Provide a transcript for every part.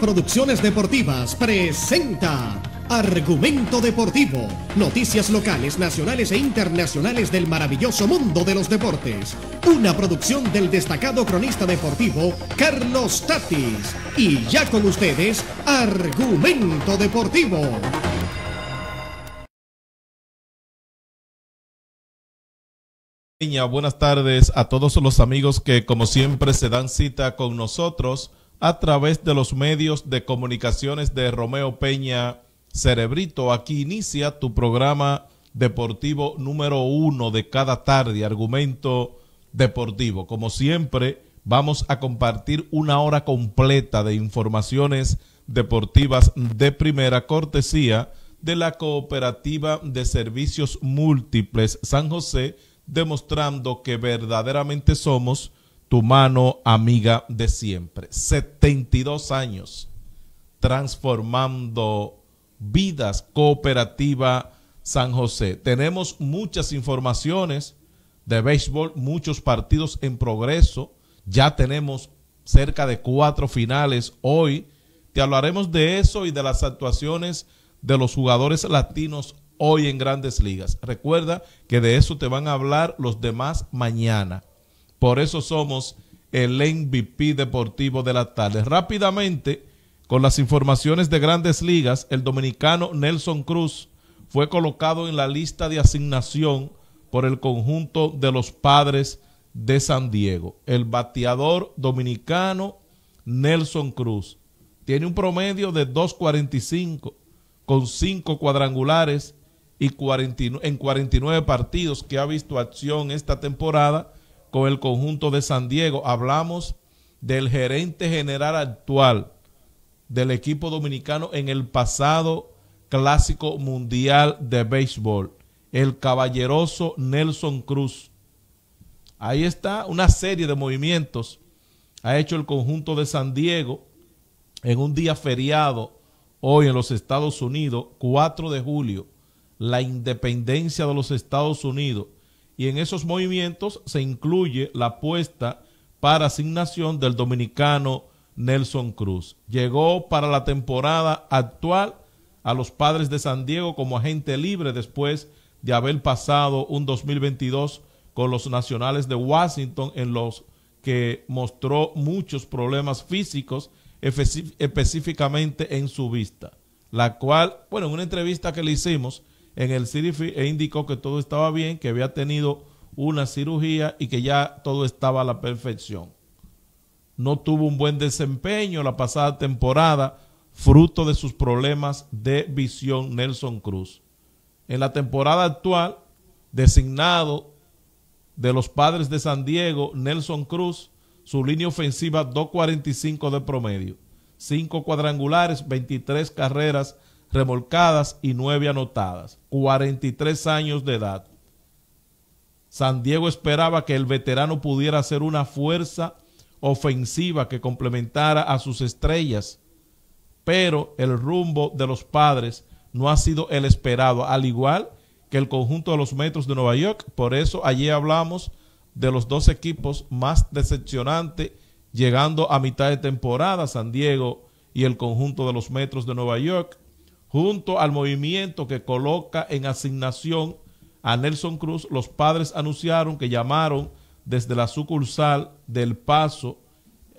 Producciones Deportivas presenta Argumento Deportivo, noticias locales, nacionales e internacionales del maravilloso mundo de los deportes. Una producción del destacado cronista deportivo Carlos Tatis. Y ya con ustedes, Argumento Deportivo. Buenas tardes a todos los amigos que como siempre se dan cita con nosotros a través de los medios de comunicaciones de Romeo Peña Cerebrito. Aquí inicia tu programa deportivo número uno de cada tarde, argumento deportivo. Como siempre, vamos a compartir una hora completa de informaciones deportivas de primera cortesía de la Cooperativa de Servicios Múltiples San José, demostrando que verdaderamente somos tu mano amiga de siempre. 72 años transformando vidas cooperativa San José. Tenemos muchas informaciones de béisbol, muchos partidos en progreso. Ya tenemos cerca de cuatro finales hoy. Te hablaremos de eso y de las actuaciones de los jugadores latinos hoy en grandes ligas. Recuerda que de eso te van a hablar los demás mañana. Por eso somos el MVP deportivo de la tarde. Rápidamente, con las informaciones de grandes ligas, el dominicano Nelson Cruz fue colocado en la lista de asignación por el conjunto de los padres de San Diego. El bateador dominicano Nelson Cruz tiene un promedio de 2.45 con 5 cuadrangulares y 49, en 49 partidos que ha visto acción esta temporada con el conjunto de San Diego. Hablamos del gerente general actual del equipo dominicano en el pasado clásico mundial de béisbol, el caballeroso Nelson Cruz. Ahí está una serie de movimientos. Ha hecho el conjunto de San Diego en un día feriado hoy en los Estados Unidos, 4 de julio, la independencia de los Estados Unidos y en esos movimientos se incluye la apuesta para asignación del dominicano Nelson Cruz. Llegó para la temporada actual a los padres de San Diego como agente libre después de haber pasado un 2022 con los nacionales de Washington en los que mostró muchos problemas físicos específicamente en su vista, la cual, bueno, en una entrevista que le hicimos, en el Field e indicó que todo estaba bien, que había tenido una cirugía y que ya todo estaba a la perfección. No tuvo un buen desempeño la pasada temporada, fruto de sus problemas de visión Nelson Cruz. En la temporada actual, designado de los padres de San Diego, Nelson Cruz, su línea ofensiva 2.45 de promedio, 5 cuadrangulares, 23 carreras, remolcadas y nueve anotadas, 43 años de edad. San Diego esperaba que el veterano pudiera ser una fuerza ofensiva que complementara a sus estrellas, pero el rumbo de los padres no ha sido el esperado, al igual que el conjunto de los metros de Nueva York. Por eso allí hablamos de los dos equipos más decepcionantes llegando a mitad de temporada, San Diego y el conjunto de los metros de Nueva York junto al movimiento que coloca en asignación a Nelson Cruz, los padres anunciaron que llamaron desde la sucursal del Paso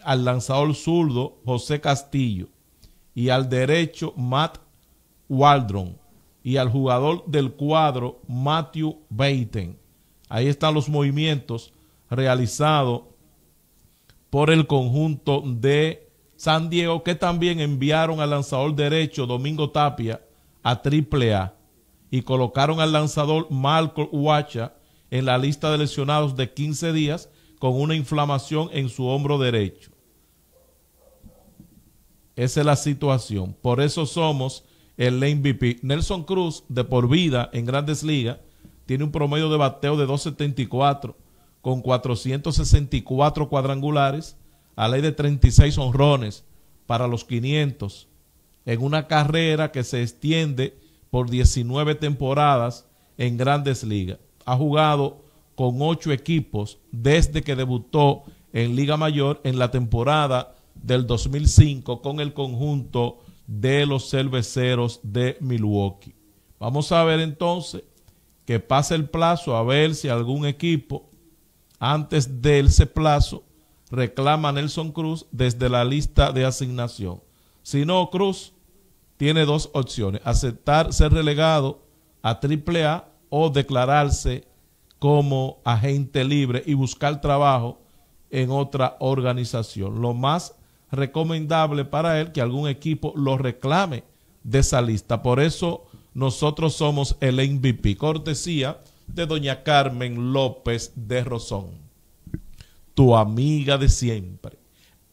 al lanzador zurdo José Castillo y al derecho Matt Waldron y al jugador del cuadro Matthew Baten. Ahí están los movimientos realizados por el conjunto de San Diego, que también enviaron al lanzador derecho Domingo Tapia a Triple A y colocaron al lanzador Marco Huacha en la lista de lesionados de 15 días con una inflamación en su hombro derecho. Esa es la situación. Por eso somos el MVP. Nelson Cruz, de por vida en grandes ligas, tiene un promedio de bateo de 274 con 464 cuadrangulares la ley de 36 honrones para los 500 en una carrera que se extiende por 19 temporadas en grandes ligas. Ha jugado con 8 equipos desde que debutó en Liga Mayor en la temporada del 2005 con el conjunto de los cerveceros de Milwaukee. Vamos a ver entonces que pasa el plazo, a ver si algún equipo antes de ese plazo reclama Nelson Cruz desde la lista de asignación. Si no, Cruz tiene dos opciones, aceptar ser relegado a AAA o declararse como agente libre y buscar trabajo en otra organización. Lo más recomendable para él que algún equipo lo reclame de esa lista. Por eso nosotros somos el MVP, cortesía de doña Carmen López de Rosón tu amiga de siempre,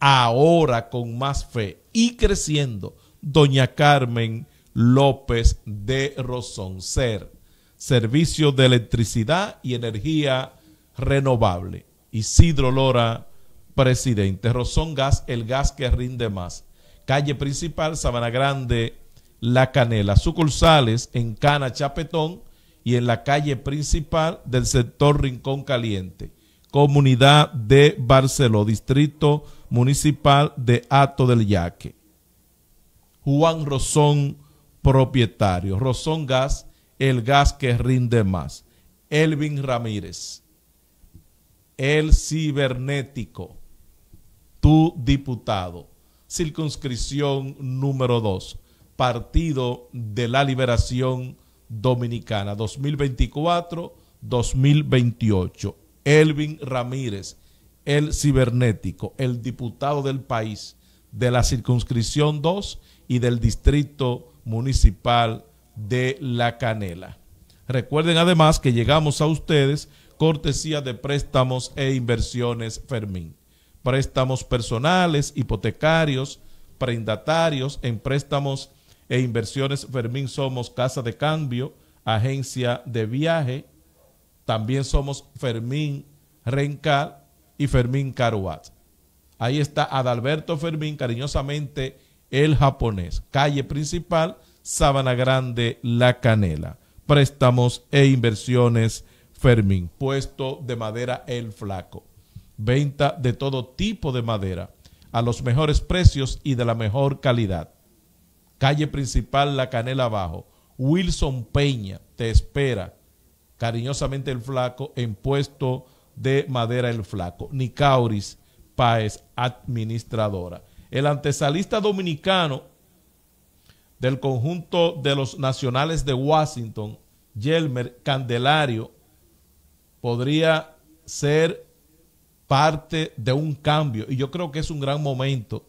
ahora con más fe y creciendo, doña Carmen López de Rosón, ser servicio de electricidad y energía renovable. Isidro Lora, presidente. Rosón Gas, el gas que rinde más. Calle principal, Sabana Grande, La Canela. Sucursales en Cana, Chapetón y en la calle principal del sector Rincón Caliente comunidad de Barceló, distrito municipal de Ato del Yaque. Juan Rosón, propietario. Rosón Gas, el gas que rinde más. Elvin Ramírez, el cibernético, tu diputado. Circunscripción número 2, Partido de la Liberación Dominicana, 2024-2028 Elvin Ramírez, el cibernético, el diputado del país de la circunscripción 2 y del distrito municipal de La Canela. Recuerden además que llegamos a ustedes cortesía de préstamos e inversiones Fermín. Préstamos personales, hipotecarios, prendatarios en préstamos e inversiones Fermín somos casa de cambio, agencia de viaje, también somos Fermín Rencal y Fermín Caruat. Ahí está Adalberto Fermín, cariñosamente el japonés. Calle principal, Sabana Grande, La Canela. Préstamos e inversiones Fermín. Puesto de madera El Flaco. Venta de todo tipo de madera a los mejores precios y de la mejor calidad. Calle principal, La Canela Abajo. Wilson Peña te espera cariñosamente el flaco, en puesto de madera el flaco, Nicauris Paez administradora. El antesalista dominicano del conjunto de los nacionales de Washington, Yelmer Candelario, podría ser parte de un cambio y yo creo que es un gran momento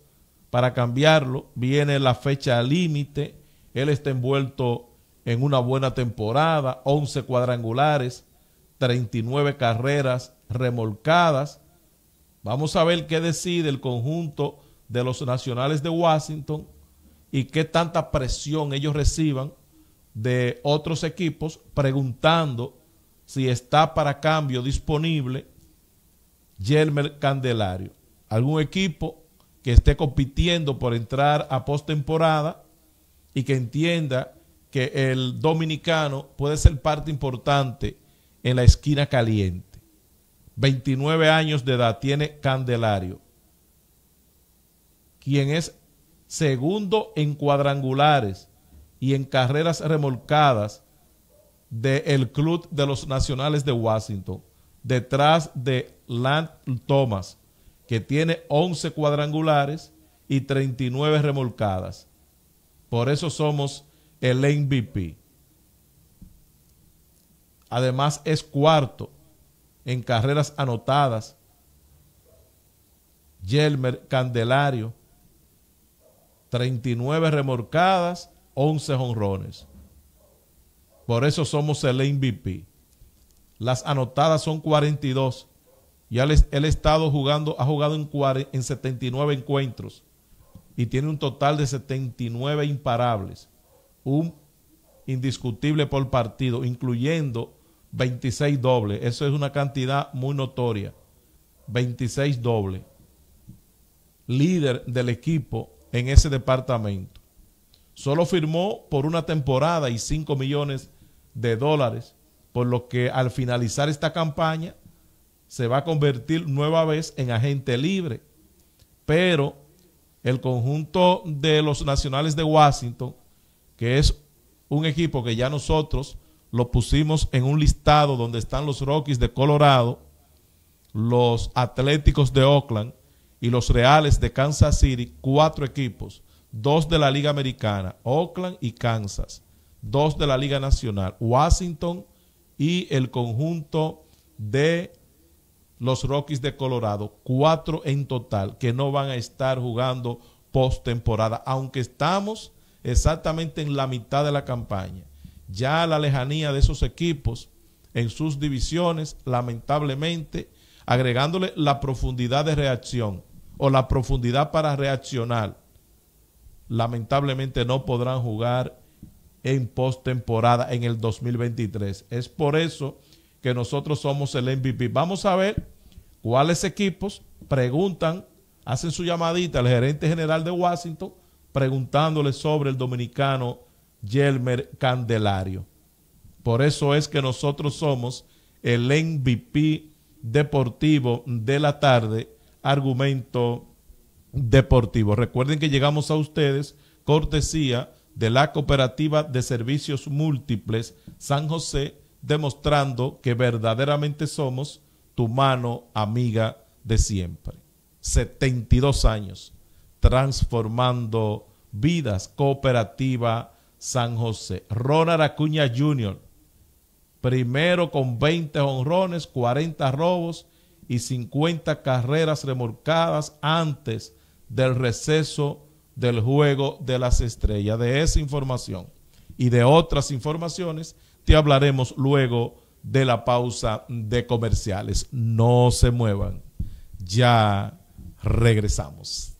para cambiarlo. Viene la fecha límite, él está envuelto en una buena temporada, 11 cuadrangulares, 39 carreras remolcadas. Vamos a ver qué decide el conjunto de los nacionales de Washington y qué tanta presión ellos reciban de otros equipos preguntando si está para cambio disponible Yelmer Candelario. Algún equipo que esté compitiendo por entrar a postemporada y que entienda que el dominicano puede ser parte importante en la esquina caliente. 29 años de edad tiene Candelario, quien es segundo en cuadrangulares y en carreras remolcadas del Club de los Nacionales de Washington, detrás de Land Thomas, que tiene 11 cuadrangulares y 39 remolcadas. Por eso somos el MVP. Además es cuarto en carreras anotadas. Yelmer Candelario, 39 remorcadas, 11 honrones. Por eso somos el MVP. Las anotadas son 42. Ya él ha estado jugando, ha jugado en 79 encuentros y tiene un total de 79 imparables un indiscutible por partido, incluyendo 26 dobles. Eso es una cantidad muy notoria. 26 dobles. Líder del equipo en ese departamento. Solo firmó por una temporada y 5 millones de dólares, por lo que al finalizar esta campaña se va a convertir nueva vez en agente libre. Pero el conjunto de los nacionales de Washington que es un equipo que ya nosotros lo pusimos en un listado donde están los Rockies de Colorado, los Atléticos de Oakland y los Reales de Kansas City, cuatro equipos, dos de la Liga Americana, Oakland y Kansas, dos de la Liga Nacional, Washington y el conjunto de los Rockies de Colorado, cuatro en total, que no van a estar jugando postemporada, aunque estamos exactamente en la mitad de la campaña. Ya la lejanía de esos equipos en sus divisiones, lamentablemente, agregándole la profundidad de reacción o la profundidad para reaccionar, lamentablemente no podrán jugar en postemporada en el 2023. Es por eso que nosotros somos el MVP. Vamos a ver cuáles equipos preguntan, hacen su llamadita al gerente general de Washington preguntándole sobre el dominicano Yelmer Candelario. Por eso es que nosotros somos el MVP deportivo de la tarde, argumento deportivo. Recuerden que llegamos a ustedes cortesía de la Cooperativa de Servicios Múltiples San José, demostrando que verdaderamente somos tu mano amiga de siempre. 72 años transformando vidas. Cooperativa San José. Ronald Acuña Jr., primero con 20 honrones, 40 robos y 50 carreras remolcadas antes del receso del juego de las estrellas. De esa información y de otras informaciones te hablaremos luego de la pausa de comerciales. No se muevan. Ya regresamos.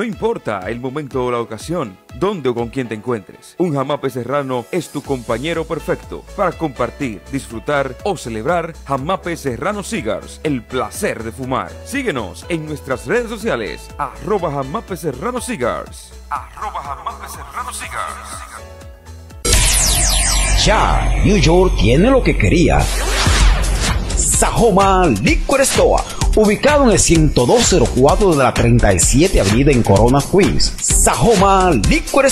No importa el momento o la ocasión, dónde o con quién te encuentres, un jamape serrano es tu compañero perfecto para compartir, disfrutar o celebrar jamape serrano cigars, el placer de fumar. Síguenos en nuestras redes sociales, arroba jamape serrano cigars. serrano cigars. Ya, New York tiene lo que quería. Sahoma Liquor ubicado en el 10204 de la 37 Avenida en Corona, Queens. Sajoma Liquor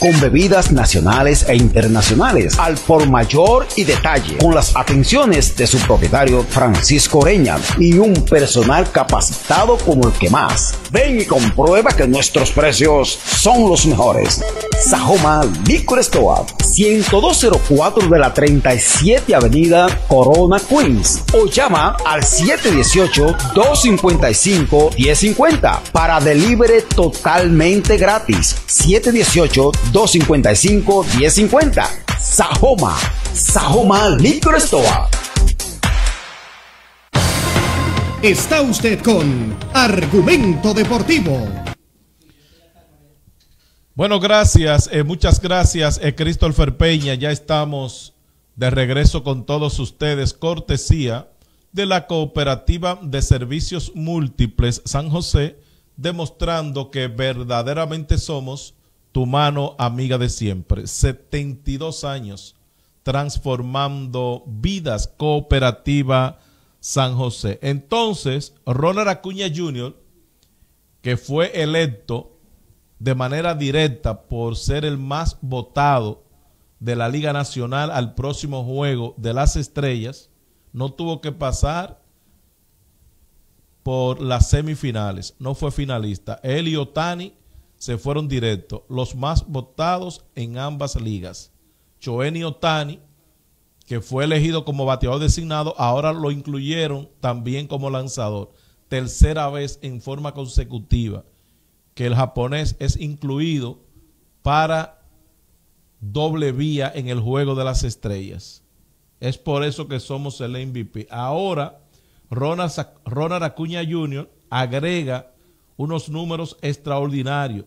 con bebidas nacionales e internacionales al por mayor y detalle, con las atenciones de su propietario Francisco Oreña y un personal capacitado como el que más. Ven y comprueba que nuestros precios son los mejores. Sajoma Liquor Store 10204 de la 37 Avenida Corona, Queens. O llama al 718-255-1050 para delivery totalmente gratis. 718 255-1050. Sajoma, Sajoma Liquor Está usted con Argumento Deportivo. Bueno, gracias, eh, muchas gracias, eh, Christopher Peña. Ya estamos de regreso con todos ustedes, cortesía de la Cooperativa de Servicios Múltiples San José, demostrando que verdaderamente somos tu mano amiga de siempre. 72 años transformando vidas cooperativa San José. Entonces, Ronald Acuña Jr., que fue electo de manera directa por ser el más votado de la Liga Nacional al próximo juego de las estrellas, no tuvo que pasar por las semifinales, no fue finalista. Él y se fueron directos. Los más votados en ambas ligas. Choeni Otani, que fue elegido como bateador designado, ahora lo incluyeron también como lanzador. Tercera vez en forma consecutiva que el japonés es incluido para doble vía en el juego de las estrellas. Es por eso que somos el MVP. Ahora, Ronald, Ronald Acuña Jr. agrega unos números extraordinarios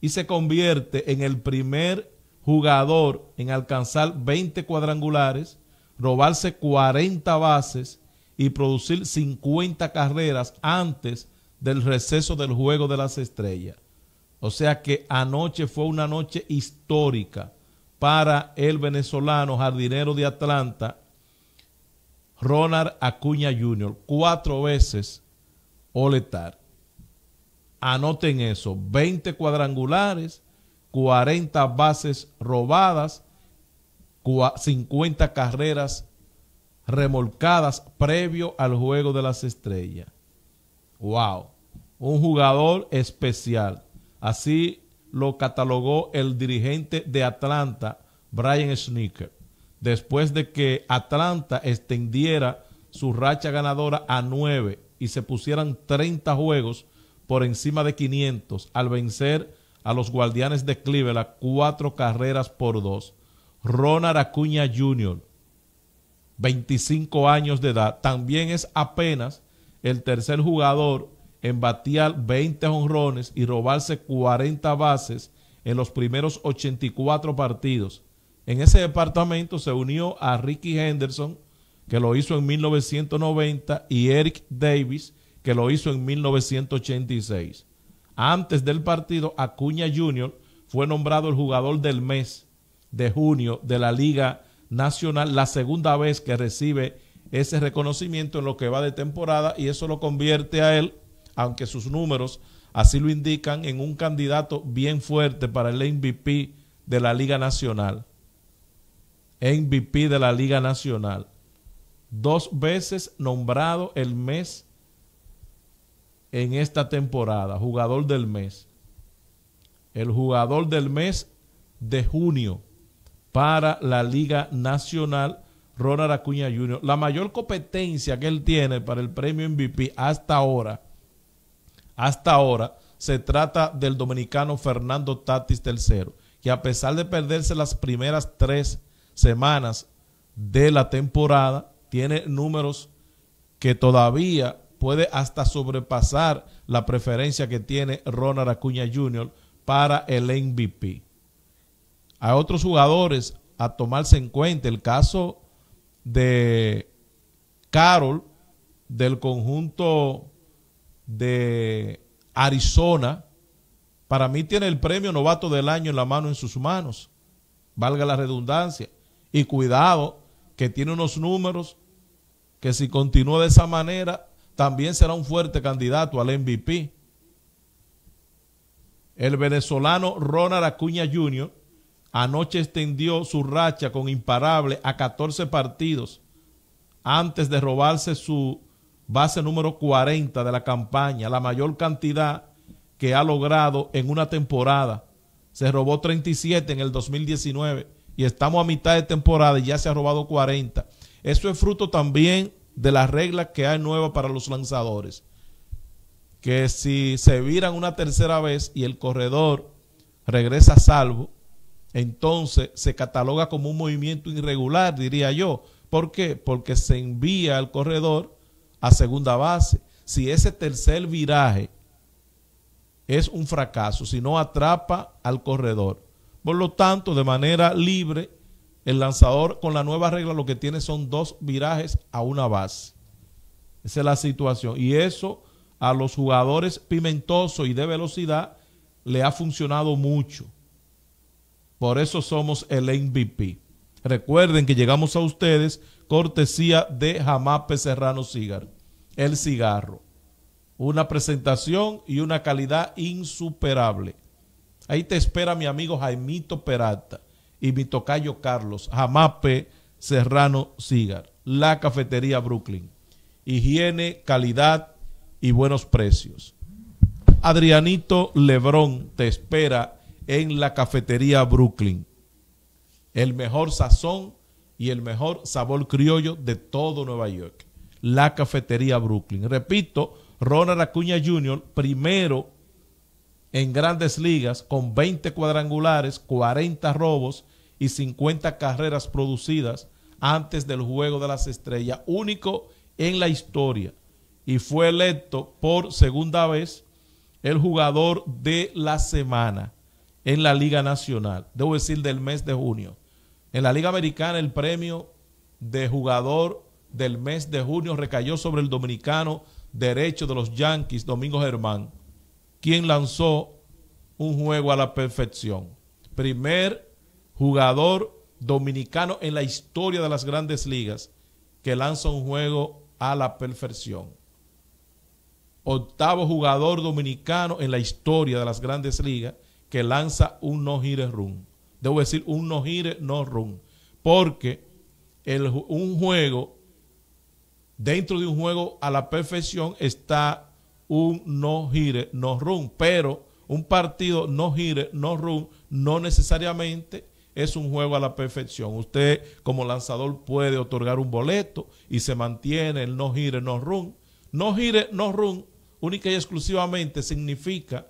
y se convierte en el primer jugador en alcanzar 20 cuadrangulares, robarse 40 bases y producir 50 carreras antes del receso del Juego de las Estrellas. O sea que anoche fue una noche histórica para el venezolano jardinero de Atlanta, Ronald Acuña Jr., cuatro veces Oletar. Anoten eso, 20 cuadrangulares, 40 bases robadas, 50 carreras remolcadas previo al juego de las estrellas. ¡Wow! Un jugador especial. Así lo catalogó el dirigente de Atlanta, Brian Sneaker, después de que Atlanta extendiera su racha ganadora a 9 y se pusieran 30 juegos por encima de 500 al vencer a los Guardianes de Cleveland cuatro carreras por dos. Ronald Acuña Jr., 25 años de edad, también es apenas el tercer jugador en batear 20 honrones y robarse 40 bases en los primeros 84 partidos. En ese departamento se unió a Ricky Henderson, que lo hizo en 1990, y Eric Davis, que lo hizo en 1986. Antes del partido, Acuña Jr. fue nombrado el jugador del mes de junio de la Liga Nacional, la segunda vez que recibe ese reconocimiento en lo que va de temporada y eso lo convierte a él, aunque sus números así lo indican, en un candidato bien fuerte para el MVP de la Liga Nacional. MVP de la Liga Nacional. Dos veces nombrado el mes en esta temporada, jugador del mes. El jugador del mes de junio para la Liga Nacional, Ronald Acuña Jr. La mayor competencia que él tiene para el premio MVP hasta ahora, hasta ahora, se trata del dominicano Fernando Tatis III, que a pesar de perderse las primeras tres semanas de la temporada, tiene números que todavía puede hasta sobrepasar la preferencia que tiene Ronald Acuña Jr. para el MVP. A otros jugadores a tomarse en cuenta. El caso de Carol del conjunto de Arizona, para mí tiene el premio novato del año en la mano en sus manos, valga la redundancia. Y cuidado, que tiene unos números que si continúa de esa manera también será un fuerte candidato al MVP. El venezolano Ronald Acuña Jr. anoche extendió su racha con imparable a 14 partidos antes de robarse su base número 40 de la campaña, la mayor cantidad que ha logrado en una temporada. Se robó 37 en el 2019 y estamos a mitad de temporada y ya se ha robado 40. Eso es fruto también de las reglas que hay nuevas para los lanzadores. Que si se viran una tercera vez y el corredor regresa a salvo, entonces se cataloga como un movimiento irregular, diría yo. ¿Por qué? Porque se envía al corredor a segunda base. Si ese tercer viraje es un fracaso, si no atrapa al corredor. Por lo tanto, de manera libre, el lanzador con la nueva regla lo que tiene son dos virajes a una base. Esa es la situación. Y eso a los jugadores pimentosos y de velocidad le ha funcionado mucho. Por eso somos el MVP. Recuerden que llegamos a ustedes cortesía de Jamape Serrano Cigar. El cigarro. Una presentación y una calidad insuperable. Ahí te espera mi amigo Jaimito Peralta y mi tocayo Carlos, Jamape Serrano Cigar, la cafetería Brooklyn. Higiene, calidad y buenos precios. Adrianito Lebrón te espera en la cafetería Brooklyn. El mejor sazón y el mejor sabor criollo de todo Nueva York. La cafetería Brooklyn. Repito, Ronald Acuña Jr., primero en grandes ligas, con 20 cuadrangulares, 40 robos y 50 carreras producidas antes del Juego de las Estrellas, único en la historia, y fue electo por segunda vez el jugador de la semana en la Liga Nacional, debo decir del mes de junio. En la Liga Americana el premio de jugador del mes de junio recayó sobre el dominicano derecho de los Yankees, Domingo Germán, quien lanzó un juego a la perfección. Primer jugador dominicano en la historia de las grandes ligas que lanza un juego a la perfección. Octavo jugador dominicano en la historia de las grandes ligas que lanza un no gire run. Debo decir un no gire no run. Porque un juego, dentro de un juego a la perfección está un no gire no run. Pero un partido no gire no run no necesariamente es un juego a la perfección. Usted como lanzador puede otorgar un boleto y se mantiene el no gire, no run. No gire, no run única y exclusivamente significa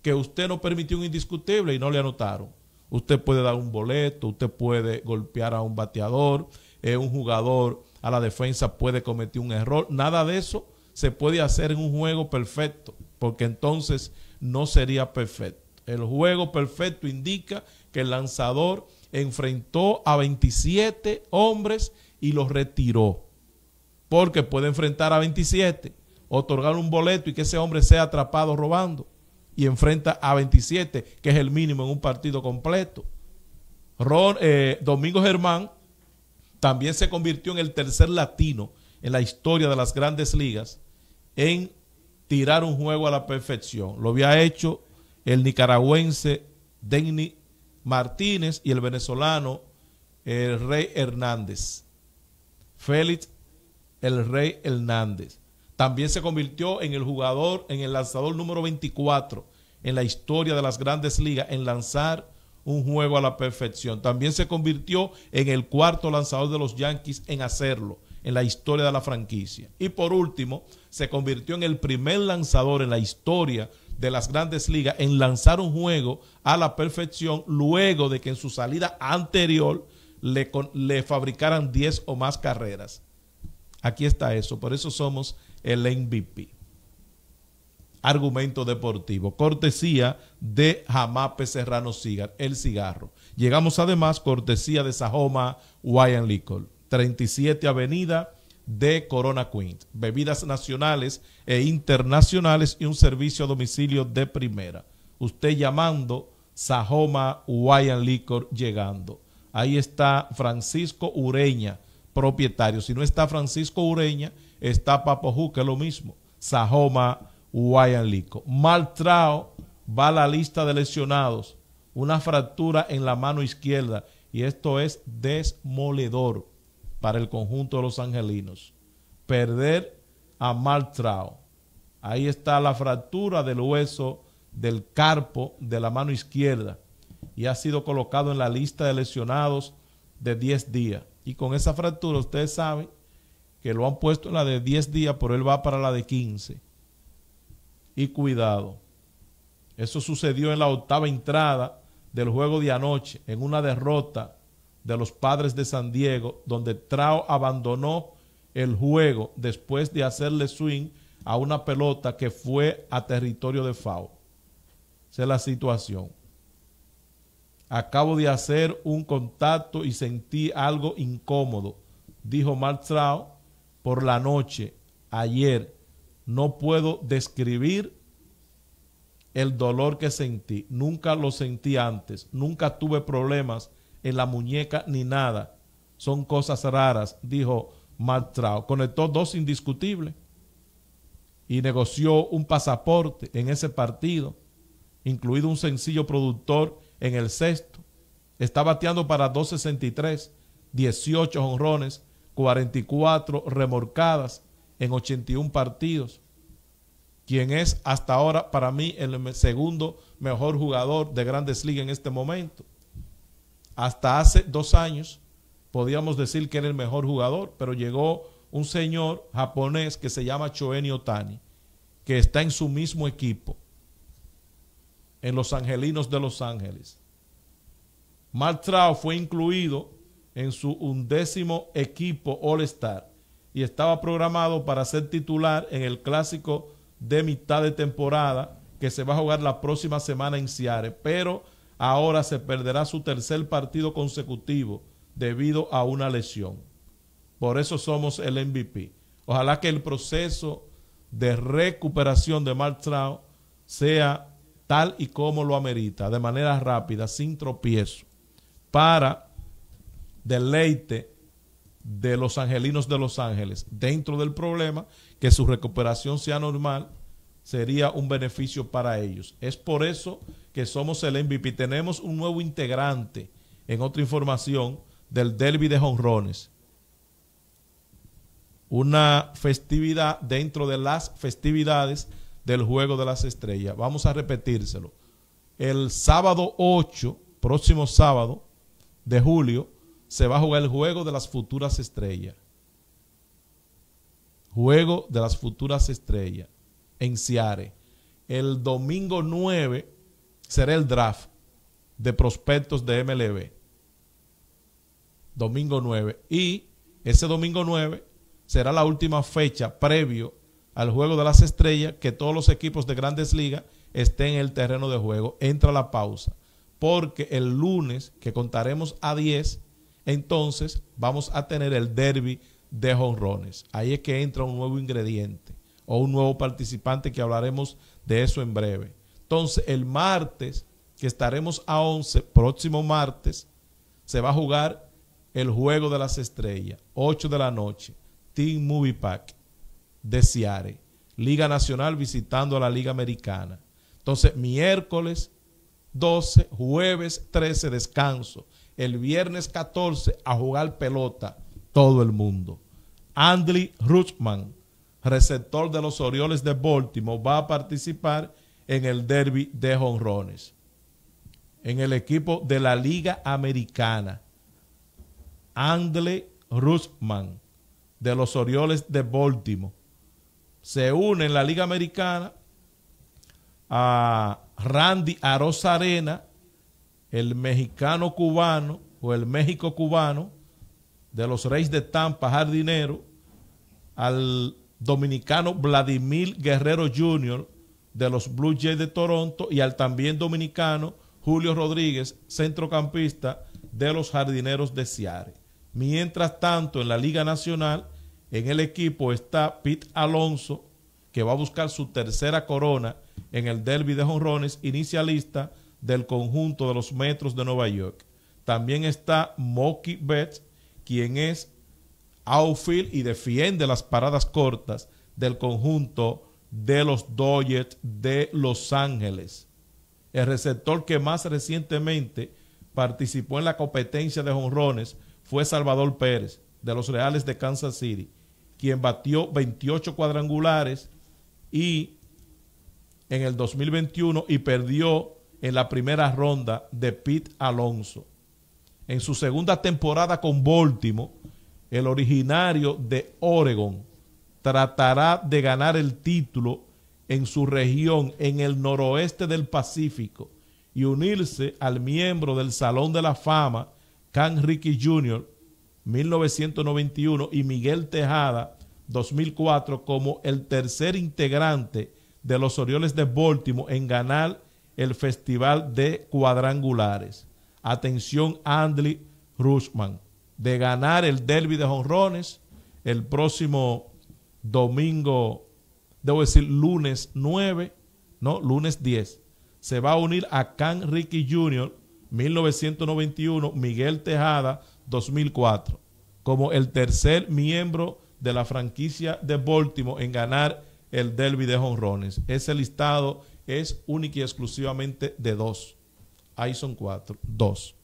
que usted no permitió un indiscutible y no le anotaron. Usted puede dar un boleto, usted puede golpear a un bateador, eh, un jugador a la defensa puede cometer un error. Nada de eso se puede hacer en un juego perfecto, porque entonces no sería perfecto. El juego perfecto indica que el lanzador enfrentó a 27 hombres y los retiró. Porque puede enfrentar a 27, otorgar un boleto y que ese hombre sea atrapado robando. Y enfrenta a 27, que es el mínimo en un partido completo. Eh, Domingo Germán también se convirtió en el tercer latino en la historia de las grandes ligas en tirar un juego a la perfección. Lo había hecho el nicaragüense Denny Martínez y el venezolano el Rey Hernández. Félix el Rey Hernández. También se convirtió en el jugador, en el lanzador número 24 en la historia de las grandes ligas en lanzar un juego a la perfección. También se convirtió en el cuarto lanzador de los Yankees en hacerlo en la historia de la franquicia. Y por último, se convirtió en el primer lanzador en la historia de las grandes ligas en lanzar un juego a la perfección luego de que en su salida anterior le, le fabricaran 10 o más carreras. Aquí está eso, por eso somos el MVP. Argumento deportivo, cortesía de Jamape Serrano Cigar, el cigarro. Llegamos además cortesía de Sahoma Wyan Licol, 37 Avenida de Corona Queen. Bebidas nacionales e internacionales y un servicio a domicilio de primera. Usted llamando, Sahoma Hawaiian Liquor llegando. Ahí está Francisco Ureña, propietario. Si no está Francisco Ureña, está Papo que es lo mismo. Sahoma Hawaiian Liquor. Maltrao va a la lista de lesionados. Una fractura en la mano izquierda. Y esto es desmoledor para el conjunto de los angelinos. Perder a Maltrao. Ahí está la fractura del hueso del carpo de la mano izquierda y ha sido colocado en la lista de lesionados de 10 días. Y con esa fractura ustedes saben que lo han puesto en la de 10 días, pero él va para la de 15. Y cuidado. Eso sucedió en la octava entrada del juego de anoche, en una derrota de los Padres de San Diego, donde Trao abandonó el juego después de hacerle swing a una pelota que fue a territorio de FAO. Esa es la situación. Acabo de hacer un contacto y sentí algo incómodo, dijo Mark Trao por la noche, ayer. No puedo describir el dolor que sentí. Nunca lo sentí antes. Nunca tuve problemas en la muñeca ni nada. Son cosas raras, dijo Maltrao Conectó dos indiscutibles y negoció un pasaporte en ese partido, incluido un sencillo productor en el sexto. Está bateando para 263, 18 honrones, 44 remorcadas en 81 partidos. Quien es hasta ahora para mí el segundo mejor jugador de Grandes Ligas en este momento hasta hace dos años podíamos decir que era el mejor jugador, pero llegó un señor japonés que se llama Choeni Otani, que está en su mismo equipo, en los Angelinos de Los Ángeles. Mark fue incluido en su undécimo equipo All-Star y estaba programado para ser titular en el clásico de mitad de temporada que se va a jugar la próxima semana en Ciare, pero ahora se perderá su tercer partido consecutivo debido a una lesión. Por eso somos el MVP. Ojalá que el proceso de recuperación de Mark sea tal y como lo amerita, de manera rápida, sin tropiezo, para deleite de los angelinos de Los Ángeles dentro del problema, que su recuperación sea normal sería un beneficio para ellos. Es por eso que somos el MVP. Tenemos un nuevo integrante en otra información del Derby de Jonrones. Una festividad dentro de las festividades del Juego de las Estrellas. Vamos a repetírselo. El sábado 8, próximo sábado de julio, se va a jugar el Juego de las Futuras Estrellas. Juego de las Futuras Estrellas en Ciare. El domingo 9 será el draft de prospectos de MLB. Domingo 9. Y ese domingo 9 será la última fecha previo al Juego de las Estrellas que todos los equipos de grandes ligas estén en el terreno de juego. Entra la pausa. Porque el lunes, que contaremos a 10, entonces vamos a tener el derby de jonrones. Ahí es que entra un nuevo ingrediente o un nuevo participante que hablaremos de eso en breve. Entonces, el martes, que estaremos a 11, próximo martes, se va a jugar el Juego de las Estrellas, 8 de la noche, Team Movie Pack de Ciare, Liga Nacional visitando a la Liga Americana. Entonces, miércoles 12, jueves 13, descanso. El viernes 14, a jugar pelota, todo el mundo. Andy Rutschman, receptor de los Orioles de Baltimore, va a participar en el derby de jonrones, en el equipo de la Liga Americana. Andle Rusman, de los Orioles de Baltimore, se une en la Liga Americana a Randy Arena, el mexicano cubano o el México cubano de los Reyes de Tampa, jardinero, al dominicano Vladimir Guerrero Jr. de los Blue Jays de Toronto y al también dominicano Julio Rodríguez, centrocampista de los Jardineros de Ciare. Mientras tanto, en la Liga Nacional, en el equipo está Pete Alonso, que va a buscar su tercera corona en el derby de jonrones inicialista del conjunto de los Metros de Nueva York. También está Moki Betts, quien es outfield y defiende las paradas cortas del conjunto de los Dodgers de Los Ángeles. El receptor que más recientemente participó en la competencia de jonrones fue Salvador Pérez de los Reales de Kansas City, quien batió 28 cuadrangulares y en el 2021 y perdió en la primera ronda de Pete Alonso. En su segunda temporada con Baltimore, el originario de Oregon, tratará de ganar el título en su región, en el noroeste del Pacífico, y unirse al miembro del Salón de la Fama, Can Ricky Jr., 1991, y Miguel Tejada, 2004, como el tercer integrante de los Orioles de Baltimore en ganar el Festival de Cuadrangulares. Atención, Andley Rushman de ganar el derby de Jonrones el próximo domingo, debo decir lunes 9, no, lunes 10. Se va a unir a Can Ricky Jr., 1991, Miguel Tejada, 2004, como el tercer miembro de la franquicia de Baltimore en ganar el derby de jonrones. Ese listado es único y exclusivamente de dos. Ahí son cuatro, dos.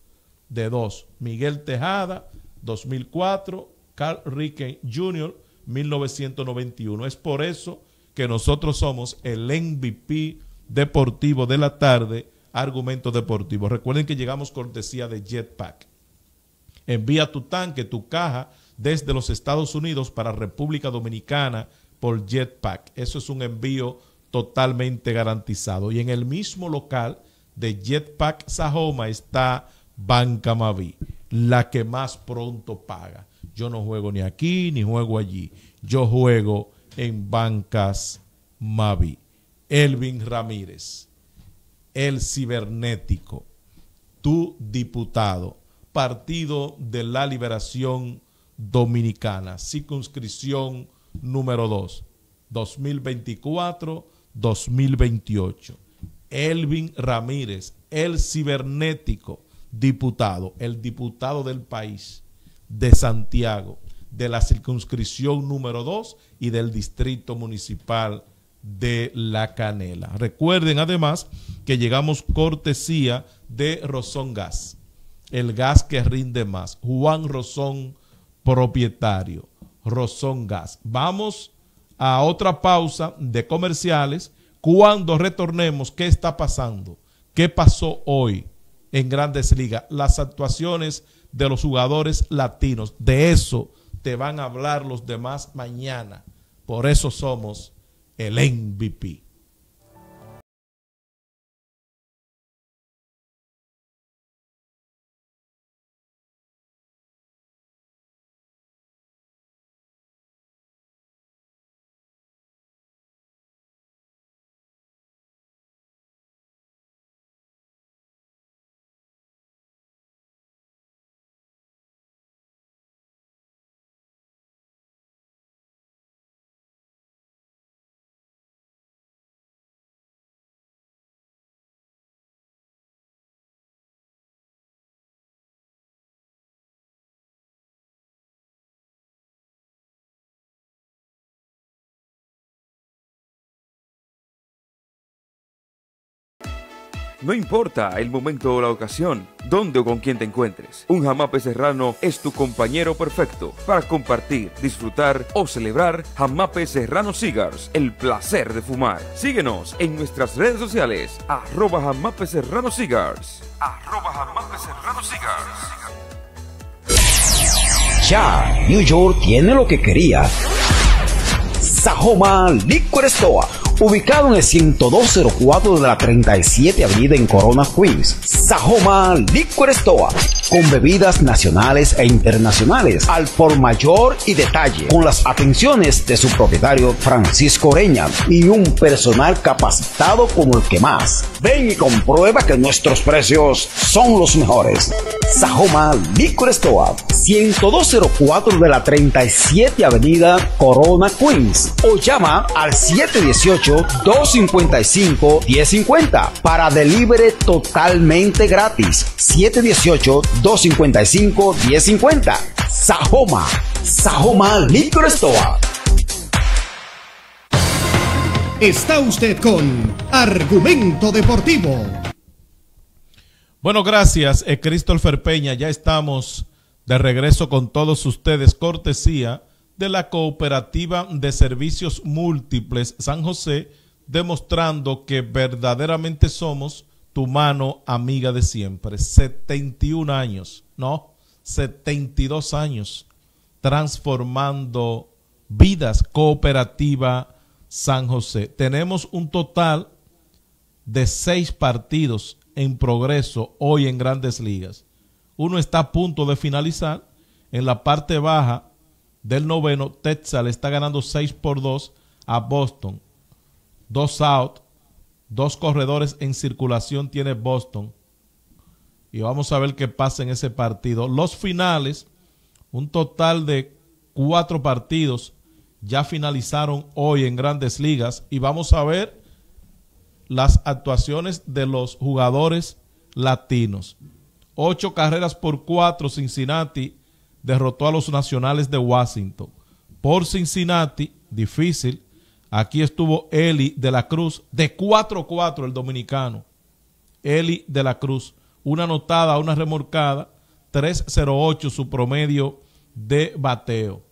De dos. Miguel Tejada, 2004, Carl Ricken Jr., 1991. Es por eso que nosotros somos el MVP deportivo de la tarde, argumento deportivo Recuerden que llegamos cortesía de Jetpack. Envía tu tanque, tu caja desde los Estados Unidos para República Dominicana por Jetpack. Eso es un envío totalmente garantizado. Y en el mismo local de Jetpack Sahoma está Banca Maví la que más pronto paga. Yo no juego ni aquí ni juego allí. Yo juego en bancas Mavi. Elvin Ramírez, el cibernético, tu diputado, Partido de la Liberación Dominicana, circunscripción número 2, 2024-2028. Elvin Ramírez, el cibernético diputado, el diputado del país, de Santiago, de la circunscripción número 2 y del distrito municipal de La Canela. Recuerden además que llegamos cortesía de Rosón Gas, el gas que rinde más. Juan Rosón, propietario. Rosón Gas. Vamos a otra pausa de comerciales. Cuando retornemos, ¿qué está pasando? ¿Qué pasó hoy? en grandes ligas, las actuaciones de los jugadores latinos. De eso te van a hablar los demás mañana. Por eso somos el MVP. No importa el momento o la ocasión, dónde o con quién te encuentres, un jamape serrano es tu compañero perfecto para compartir, disfrutar o celebrar jamape serrano cigars, el placer de fumar. Síguenos en nuestras redes sociales, arroba jamape serrano cigars. Arroba jamape serrano cigars. Ya, New York tiene lo que quería. Sahoma Liquor Store ubicado en el 10204 de la 37 Avenida en Corona, Queens. Sajoma Liquor con bebidas nacionales e internacionales al por mayor y detalle, con las atenciones de su propietario Francisco Oreña y un personal capacitado como el que más. Ven y comprueba que nuestros precios son los mejores. Sajoma Liquor Store 10204 de la 37 Avenida Corona, Queens. O llama al 718-255-1050 para delivery totalmente gratis. 718 255-1050. Sajoma, Sajoma Microstoa. Está usted con Argumento Deportivo. Bueno, gracias, eh, Christopher Peña. Ya estamos de regreso con todos ustedes, cortesía de la Cooperativa de Servicios Múltiples San José, demostrando que verdaderamente somos tu mano amiga de siempre. 71 años, no, 72 años transformando vidas cooperativa San José. Tenemos un total de seis partidos en progreso hoy en grandes ligas. Uno está a punto de finalizar. En la parte baja del noveno, Texas le está ganando 6 por 2 a Boston. Dos out, Dos corredores en circulación tiene Boston. Y vamos a ver qué pasa en ese partido. Los finales, un total de cuatro partidos ya finalizaron hoy en grandes ligas. Y vamos a ver las actuaciones de los jugadores latinos. Ocho carreras por cuatro, Cincinnati derrotó a los Nacionales de Washington. Por Cincinnati, difícil, Aquí estuvo Eli de la Cruz, de 4-4 el dominicano. Eli de la Cruz, una anotada, una remolcada, 3-0-8 su promedio de bateo.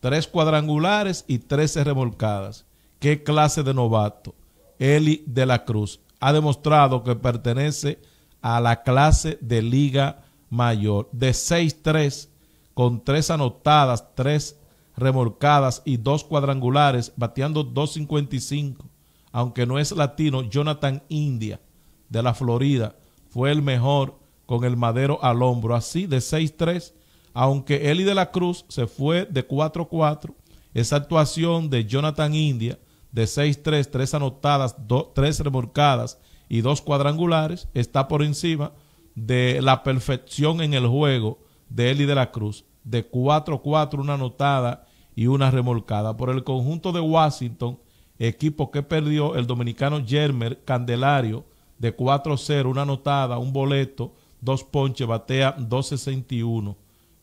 Tres cuadrangulares y 13 remolcadas. Qué clase de novato. Eli de la Cruz ha demostrado que pertenece a la clase de Liga Mayor. De 6-3, con tres anotadas, tres remolcadas y dos cuadrangulares, bateando 255. Aunque no es latino, Jonathan India de la Florida fue el mejor con el madero al hombro, así de 6-3. Aunque Eli de la Cruz se fue de 4-4, esa actuación de Jonathan India de 6-3, 3 anotadas, tres 3 remolcadas y dos cuadrangulares, está por encima de la perfección en el juego de Eli de la Cruz, de 4-4, una anotada y una remolcada. Por el conjunto de Washington, equipo que perdió el dominicano Yermer Candelario de 4-0, una anotada, un boleto, dos ponches, batea 2-61.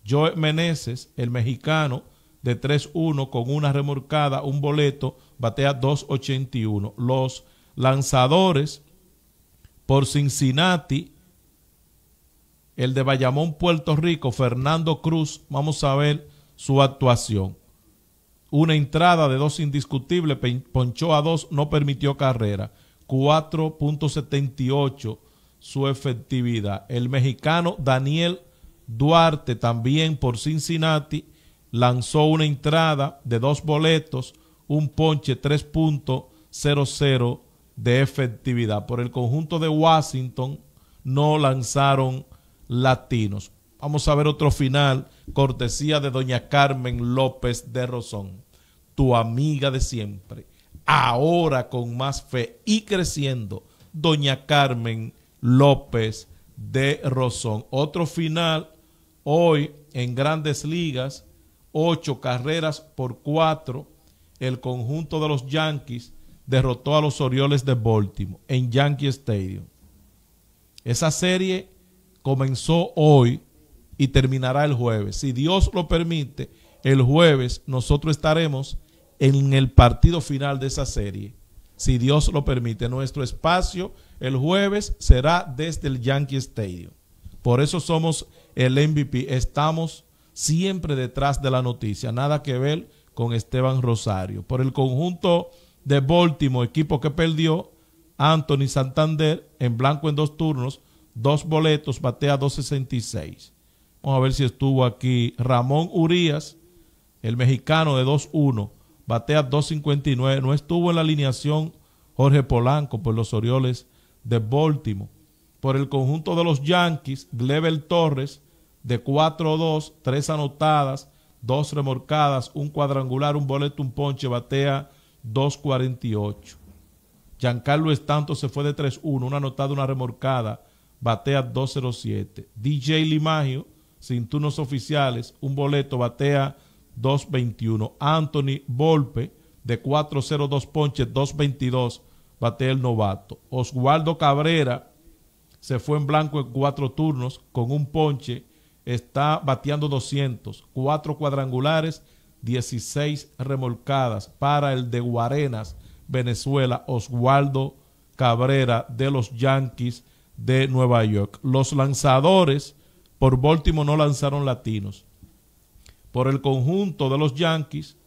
Joe Meneses, el mexicano, de 3-1 con una remolcada, un boleto, batea 2-81. Los lanzadores por Cincinnati, el de Bayamón, Puerto Rico, Fernando Cruz, vamos a ver su actuación una entrada de dos indiscutible, ponchó a dos, no permitió carrera. 4.78 su efectividad. El mexicano Daniel Duarte también por Cincinnati lanzó una entrada de dos boletos, un ponche 3.00 de efectividad. Por el conjunto de Washington no lanzaron latinos. Vamos a ver otro final, cortesía de doña Carmen López de Rosón tu amiga de siempre, ahora con más fe y creciendo, doña Carmen López de Rosón. Otro final hoy en grandes ligas, ocho carreras por cuatro. El conjunto de los Yankees derrotó a los Orioles de Baltimore en Yankee Stadium. Esa serie comenzó hoy y terminará el jueves. Si Dios lo permite, el jueves nosotros estaremos en el partido final de esa serie. Si Dios lo permite, nuestro espacio el jueves será desde el Yankee Stadium. Por eso somos el MVP. Estamos siempre detrás de la noticia. Nada que ver con Esteban Rosario. Por el conjunto de Baltimore, equipo que perdió, Anthony Santander en blanco en dos turnos, dos boletos, batea 266. Vamos a ver si estuvo aquí Ramón Urías, el mexicano de 2-1 batea 259. No estuvo en la alineación Jorge Polanco por los Orioles de Baltimore. Por el conjunto de los Yankees, Glebel Torres de 4-2, 3 anotadas, 2 remorcadas, un cuadrangular, un boleto, un ponche, batea 2.48. Giancarlo Estanto se fue de 3-1, una anotada, una remorcada, batea 2.07. DJ Limagio, sin turnos oficiales, un boleto, batea 2.21. Anthony Volpe, de 4.02 ponches, 2.22, bate el novato. Oswaldo Cabrera se fue en blanco en cuatro turnos con un ponche, está bateando 200, cuatro cuadrangulares, 16 remolcadas para el de Guarenas, Venezuela, Oswaldo Cabrera de los Yankees de Nueva York. Los lanzadores por Baltimore no lanzaron latinos por el conjunto de los Yankees.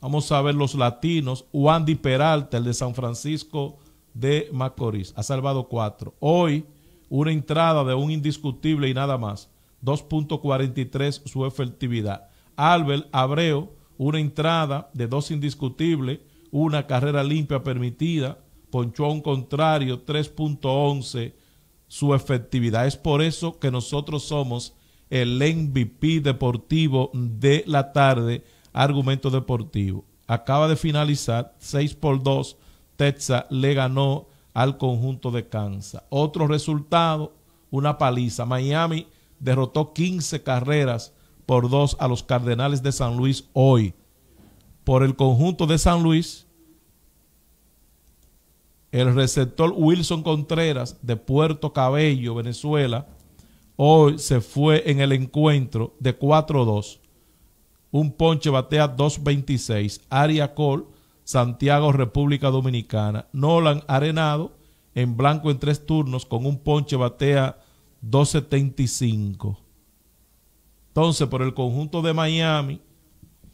Vamos a ver los latinos. Wandy Peralta, el de San Francisco de Macorís, ha salvado cuatro. Hoy, una entrada de un indiscutible y nada más. 2.43 su efectividad. Albert Abreu, una entrada de dos indiscutibles, una carrera limpia permitida, Ponchón un contrario, 3.11 su efectividad. Es por eso que nosotros somos el MVP deportivo de la tarde, argumento deportivo. Acaba de finalizar 6 por 2, Texas le ganó al conjunto de Kansas. Otro resultado, una paliza. Miami derrotó 15 carreras por 2 a los Cardenales de San Luis hoy. Por el conjunto de San Luis, el receptor Wilson Contreras de Puerto Cabello, Venezuela, Hoy se fue en el encuentro de 4-2. Un ponche batea 2.26. Aria Col, Santiago, República Dominicana. Nolan Arenado en blanco en tres turnos con un ponche batea 2-75. Entonces, por el conjunto de Miami,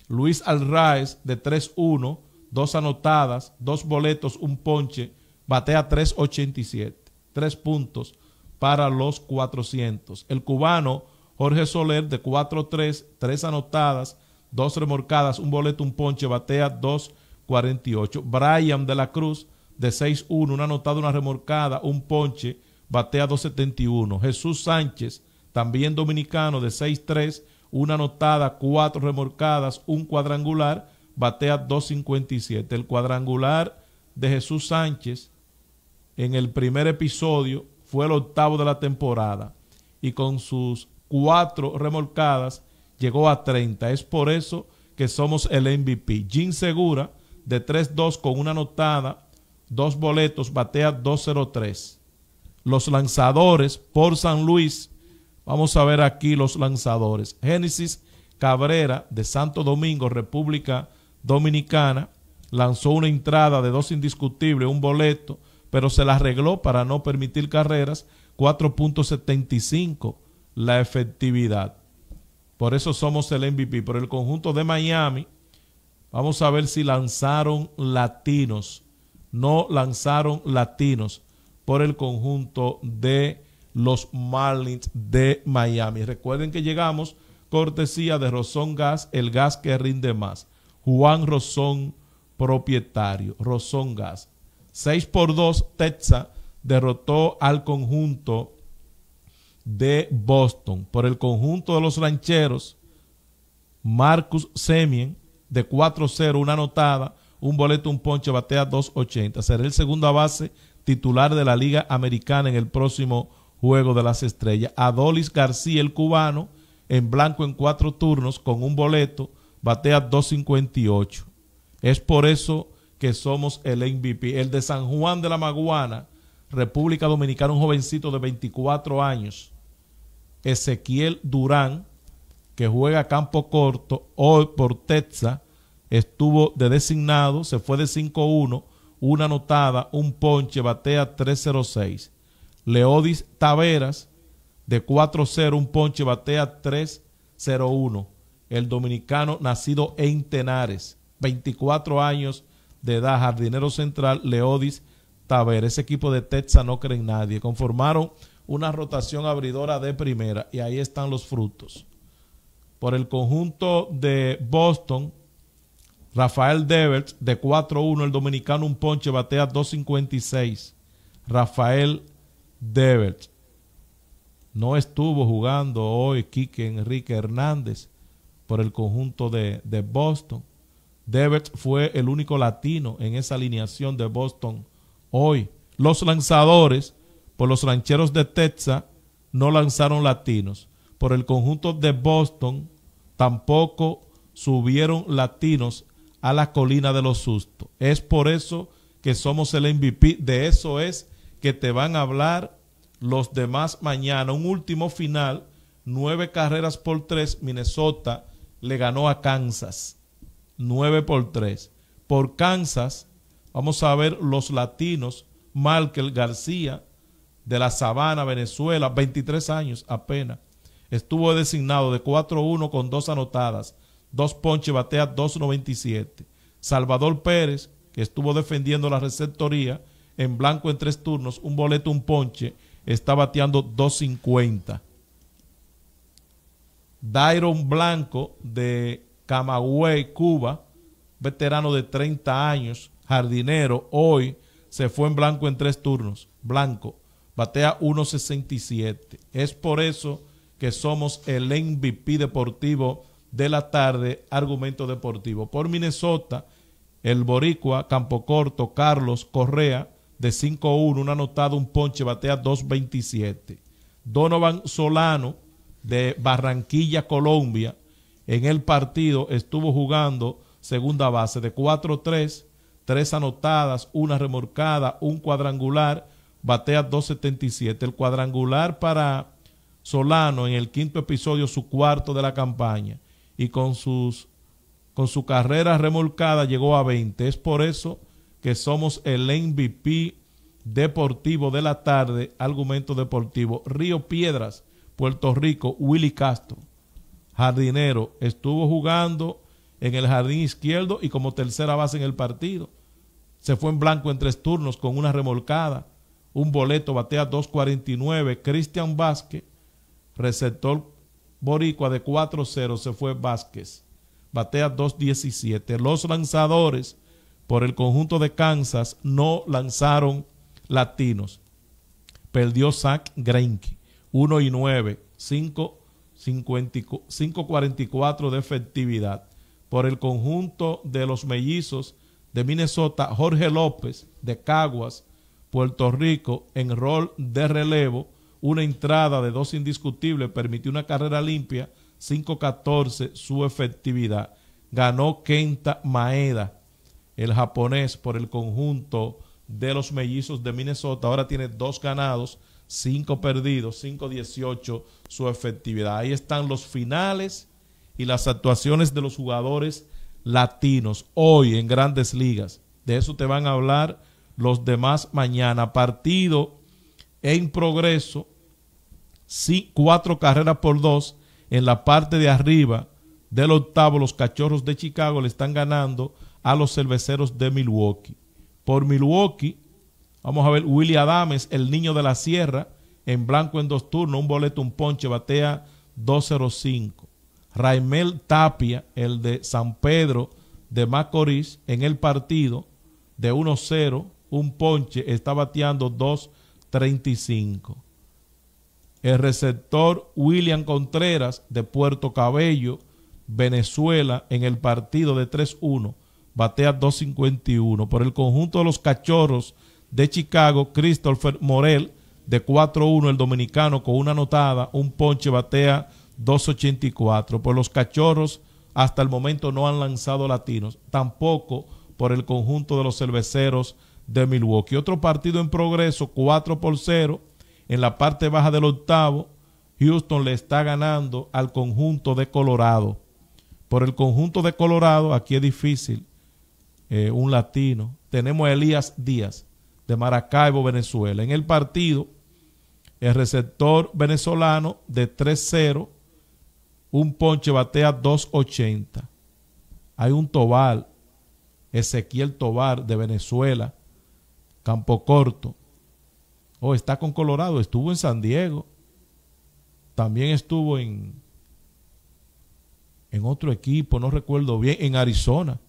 Luis Alraez de 3-1, dos anotadas, dos boletos, un ponche, batea 3.87, tres puntos para los 400. El cubano Jorge Soler de 4-3, 3 anotadas, 2 remorcadas, un boleto, un ponche, batea 248. 48 Brian de la Cruz de 6-1, una anotada, una remorcada, un ponche, batea 271. Jesús Sánchez, también dominicano de 6-3, una anotada, 4 remorcadas, un cuadrangular, batea 2.57. El cuadrangular de Jesús Sánchez en el primer episodio fue el octavo de la temporada y con sus cuatro remolcadas llegó a 30. Es por eso que somos el MVP. Jim Segura, de 3-2 con una anotada, dos boletos, batea 2-0-3. Los lanzadores por San Luis. Vamos a ver aquí los lanzadores. Génesis Cabrera, de Santo Domingo, República Dominicana, lanzó una entrada de dos indiscutibles, un boleto, pero se la arregló para no permitir carreras, 4.75 la efectividad. Por eso somos el MVP. Por el conjunto de Miami, vamos a ver si lanzaron latinos. No lanzaron latinos por el conjunto de los Marlins de Miami. Recuerden que llegamos cortesía de Rosón Gas, el gas que rinde más. Juan Rosón, propietario. Rosón Gas. 6 por 2, Texas derrotó al conjunto de Boston. Por el conjunto de los rancheros, Marcus Semien, de 4-0, una anotada, un boleto, un ponche, batea 2.80. Será el a base titular de la Liga Americana en el próximo Juego de las Estrellas. Adolis García, el cubano, en blanco en cuatro turnos, con un boleto, batea 2.58. Es por eso que somos el MVP. El de San Juan de la Maguana, República Dominicana, un jovencito de 24 años, Ezequiel Durán, que juega campo corto hoy por Texas, estuvo de designado, se fue de 5-1, una anotada, un ponche, batea 3-0-6. Leodis Taveras, de 4-0, un ponche, batea 3-0-1. El dominicano nacido en Tenares, 24 años de edad, jardinero central, Leodis Taver. Ese equipo de Texas no cree nadie. Conformaron una rotación abridora de primera y ahí están los frutos. Por el conjunto de Boston, Rafael Devers de 4-1, el dominicano un ponche, batea 2.56. Rafael Devers. No estuvo jugando hoy Quique Enrique Hernández por el conjunto de, de Boston. Devers fue el único latino en esa alineación de Boston hoy. Los lanzadores por los rancheros de Texas no lanzaron latinos. Por el conjunto de Boston tampoco subieron latinos a la colina de los sustos. Es por eso que somos el MVP. De eso es que te van a hablar los demás mañana. Un último final, nueve carreras por tres. Minnesota le ganó a Kansas. 9 por 3. Por Kansas, vamos a ver los latinos, Markel García, de la Sabana, Venezuela, 23 años apenas. Estuvo designado de 4-1 con dos anotadas, dos ponches, batea 2.97. Salvador Pérez, que estuvo defendiendo la receptoría, en blanco en tres turnos, un boleto, un ponche, está bateando 2.50. Dairon Blanco de Camagüey, Cuba, veterano de 30 años, jardinero, hoy se fue en blanco en tres turnos, blanco, batea 1.67. Es por eso que somos el MVP deportivo de la tarde, argumento deportivo. Por Minnesota, el boricua, Campo Corto, Carlos Correa, de 5-1, un anotado, un ponche, batea 2.27. Donovan Solano, de Barranquilla, Colombia, en el partido estuvo jugando segunda base de 4-3, tres anotadas, una remolcada, un cuadrangular, batea 2.77. El cuadrangular para Solano en el quinto episodio, su cuarto de la campaña, y con, sus, con su carrera remolcada llegó a 20. Es por eso que somos el MVP deportivo de la tarde, argumento deportivo. Río Piedras, Puerto Rico, Willy Castro jardinero, estuvo jugando en el jardín izquierdo y como tercera base en el partido. Se fue en blanco en tres turnos con una remolcada, un boleto, batea 2.49. Cristian Vázquez, receptor boricua de 4-0, se fue Vázquez, batea 2.17. Los lanzadores por el conjunto de Kansas no lanzaron latinos. Perdió Zach Greinke, 1 y 9, 5 5.44 de efectividad. Por el conjunto de los mellizos de Minnesota, Jorge López de Caguas, Puerto Rico, en rol de relevo, una entrada de dos indiscutibles, permitió una carrera limpia, 5.14 su efectividad. Ganó Kenta Maeda, el japonés, por el conjunto de los mellizos de Minnesota. Ahora tiene dos ganados, 5 perdidos, 5-18 su efectividad. Ahí están los finales y las actuaciones de los jugadores latinos hoy en grandes ligas. De eso te van a hablar los demás mañana. Partido en progreso, sí, cuatro carreras por dos en la parte de arriba del octavo. Los cachorros de Chicago le están ganando a los cerveceros de Milwaukee. Por Milwaukee, Vamos a ver, Willy Adames, el niño de la sierra, en blanco en dos turnos, un boleto, un ponche, batea 205. Raimel Tapia, el de San Pedro de Macorís, en el partido de 1-0, un ponche, está bateando 235. El receptor William Contreras de Puerto Cabello, Venezuela, en el partido de 3-1, batea 251. Por el conjunto de los cachorros de Chicago, Christopher Morel de 4-1, el dominicano con una anotada, un ponche batea 2.84. Por pues los cachorros hasta el momento no han lanzado latinos, tampoco por el conjunto de los cerveceros de Milwaukee. Otro partido en progreso, 4 por 0, en la parte baja del octavo, Houston le está ganando al conjunto de Colorado. Por el conjunto de Colorado, aquí es difícil, eh, un latino. Tenemos a Elías Díaz, de Maracaibo, Venezuela. En el partido, el receptor venezolano de 3-0, un ponche batea 2.80. Hay un Tobar, Ezequiel Tobar de Venezuela, Campo Corto. Oh, está con Colorado, estuvo en San Diego. También estuvo en, en otro equipo, no recuerdo bien, en Arizona.